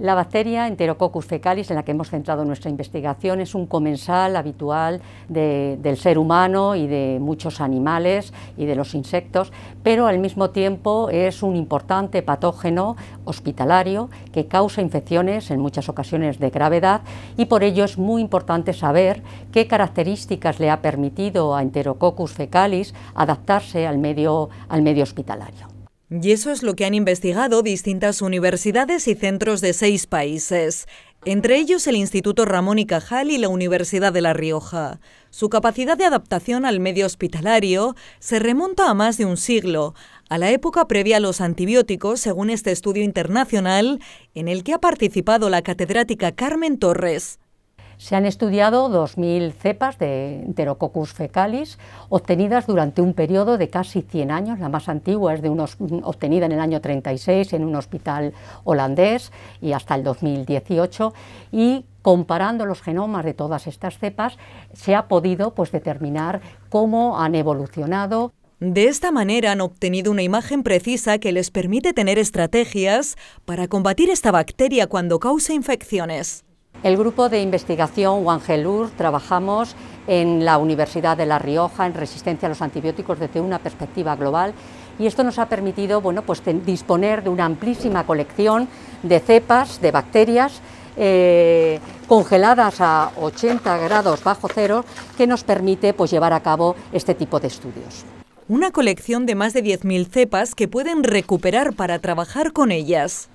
La bacteria Enterococcus fecalis, en la que hemos centrado nuestra investigación, es un comensal habitual del ser humano y de muchos animales y de los insectos, pero al mismo tiempo es un importante patógeno hospitalario que causa infecciones en muchas ocasiones de gravedad y por ello es muy importante saber qué características le ha permitido a Enterococcus fecalis adaptarse al medio hospitalario. Y eso es lo que han investigado distintas universidades y centros de seis países, entre ellos el Instituto Ramón y Cajal y la Universidad de La Rioja. Su capacidad de adaptación al medio hospitalario se remonta a más de un siglo, a la época previa a los antibióticos, según este estudio internacional, en el que ha participado la catedrática Carmen Torres, se han estudiado 2.000 cepas de Enterococcus fecalis obtenidas durante un periodo de casi 100 años. La más antigua es de unos, obtenida en el año 36 en un hospital holandés y hasta el 2018 y comparando los genomas de todas estas cepas se ha podido pues, determinar cómo han evolucionado. De esta manera han obtenido una imagen precisa que les permite tener estrategias para combatir esta bacteria cuando causa infecciones. El grupo de investigación Wangelur trabajamos en la Universidad de La Rioja en resistencia a los antibióticos desde una perspectiva global y esto nos ha permitido bueno, pues, disponer de una amplísima colección de cepas, de bacterias, eh, congeladas a 80 grados bajo cero, que nos permite pues, llevar a cabo este tipo de estudios. Una colección de más de 10.000 cepas que pueden recuperar para trabajar con ellas.